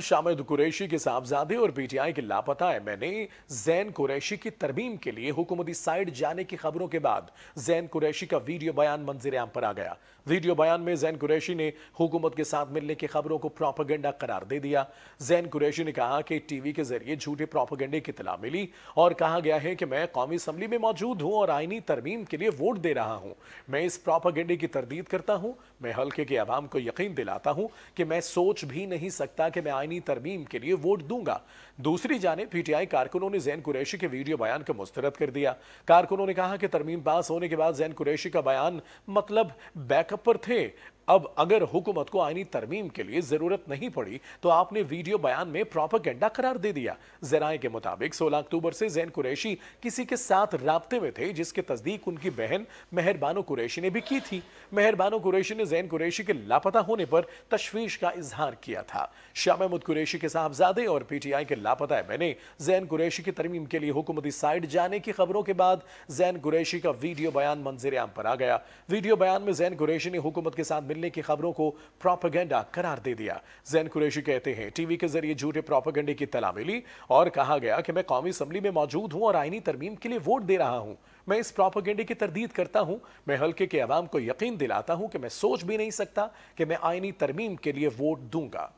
शामिद कुरैशी के साहबजादे और पीटीआई के लापता एमएनए जैन कुरैशी की तरमीम के लिए हुकूमती साइड जाने की खबरों के बाद जैन कुरैशी का वीडियो बयान मंजिर आम पर आ गया वीडियो बयान में जैन कुरैशी ने हुकूमत के साथ मिलने की खबरों को प्रोपागेंडा करार दे दिया जैन कुरैशी ने कहा कि टीवी के जरिए झूठे प्रोपागेंडे की तला मिली और कहा गया है कि मैं कौमी असम्बली में मौजूद हूँ और आइनी तरमीम के लिए वोट दे रहा हूँ मैं इस प्रोपागेंडे की तरदीद करता हूँ मैं हल्के के आवाम को यकीन दिलाता हूँ कि मैं सोच भी नहीं सकता कि मैं आईनी तरमीम के लिए वोट दूंगा दूसरी जानब पीटीआई कारकुनों ने जैन कुरैशी के वीडियो बयान को मुस्तरद कर दिया कारकुनों ने कहा कि तरमीम पास होने के बाद जैन कुरैशी का बयान मतलब बैकअप पर थे अब अगर हुकूमत को आईनी तरमीम के लिए जरूरत नहीं पड़ी तो आपने वीडियो बयान में प्रॉपरगेंडा करार दे दिया जराए के मुताबिक 16 अक्टूबर से जैन कुरैशी किसी के साथ रबते में थे जिसकी तस्दीक उनकी बहन मेहरबानो कुरैशी ने भी की थी मेहरबानो कुरैशी ने जैन कुरैशी के लापता होने पर तशवीश का इजहार किया था शाह महमूद कुरैशी के साहबजादे और पीटीआई के लापता बहने जैन कुरैशी की तरमीम के लिए हुकूमती साइड जाने की खबरों के बाद जैन कुरैशी का वीडियो बयान मंजर आम पर आ गया वीडियो बयान में जैन कुरैशी ने हुकूमत के साथ मिल मिलने की खबरों को प्रोपागेंडा करार दे दिया जैन कुरेशी कहते हैं टीवी के जरिए झूठे प्रोपागेंडे की तला मिली और कहा गया कि मैं कौमी असम्बली में मौजूद हूँ और आइनी तरमीम के लिए वोट दे रहा हूँ मैं इस प्रोपागेंडे की तरदीद करता हूँ मैं हल्के के अवाम को यकीन दिलाता हूँ कि मैं सोच भी नहीं सकता कि मैं आइनी तरमीम के लिए वोट दूंगा